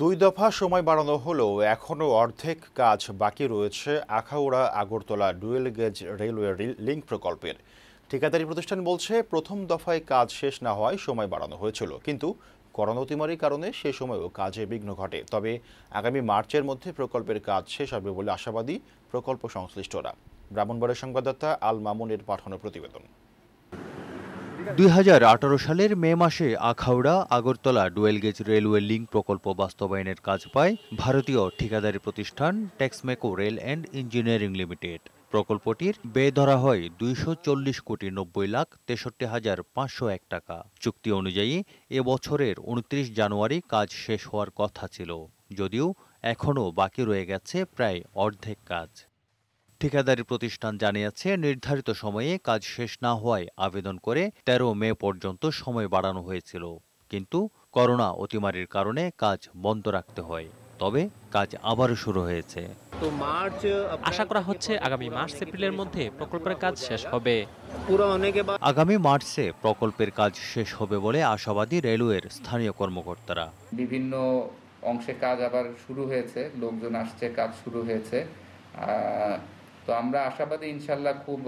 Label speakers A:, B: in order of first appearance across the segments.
A: দুই দফা সময় বাড়ানো হলেও এখনও অর্ধেক কাজ বাকি রয়েছে Akhaura Agartala dual gauge railway link প্রকল্পের ঠিকাদারি প্রতিষ্ঠান বলছে প্রথম দফায় কাজ শেষ না হওয়ায় সময় বাড়ানো হয়েছিল কিন্তু করোনা অতিমারির কারণে সে সময়ও কাজে বিঘ্ন ঘটে তবে আগামী মার্চের মধ্যে প্রকল্পের কাজ শেষ হবে বলে আশাবাদী প্রকল্প সংশ্লিষ্টরা ব্রাহ্মণবাড়ের সংবাদদাতা আল মামুনের পাঠানো প্রতিবেদন
B: দুই সালের মে মাসে Akhaura Agartala dual gauge railway link প্রকল্প বাস্তবায়নের কাজ পায় ভারতীয় ঠিকাদারি প্রতিষ্ঠান Texmaco rail and engineering limited প্রকল্পটির ব্যয় ধরা হয় দুইশো কোটি নব্বই লাখ তেষট্টি হাজার পাঁচশো এক টাকা চুক্তি অনুযায়ী এ বছরের উনত্রিশ জানুয়ারি কাজ শেষ হওয়ার কথা ছিল যদিও এখনও বাকি রয়ে গেছে প্রায় অর্ধেক কাজ ঠিকাদারি প্রতিষ্ঠান জানিয়েছে নির্ধারিত সময়ে কাজ শেষ না হওয়ায় আবেদন করে তেরো মে পর্যন্ত সময় বাড়ানো হয়েছিল কিন্তু করোনা অতিমারির কারণে কাজ বন্ধ রাখতে হয় তবে কাজ আবারও শুরু হয়েছে আশা করা হচ্ছে আগামী মার্চ এপ্রিলের মধ্যে প্রকল্পের কাজ শেষ হবে আগামী মার্চে প্রকল্পের কাজ শেষ হবে বলে আশাবাদী রেলওয়ের স্থানীয় কর্মকর্তারা
C: বিভিন্ন অংশে কাজ আবার শুরু হয়েছে লোকজন আসছে কাজ শুরু হয়েছে তো আমরা আশাবাদী ইনশাল্লাহ খুব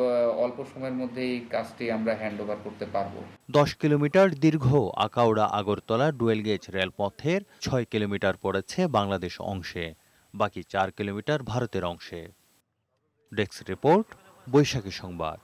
C: অল্প সময়ের মধ্যে এই কাজটি আমরা হ্যান্ড করতে পারব
B: দশ কিলোমিটার দীর্ঘ আকাউড়া আগরতলা ডুয়েল গেজ রেলপথের ছয় কিলোমিটার পড়েছে বাংলাদেশ অংশে বাকি চার কিলোমিটার ভারতের অংশে ডেস্ক রিপোর্ট বৈশাখী সংবাদ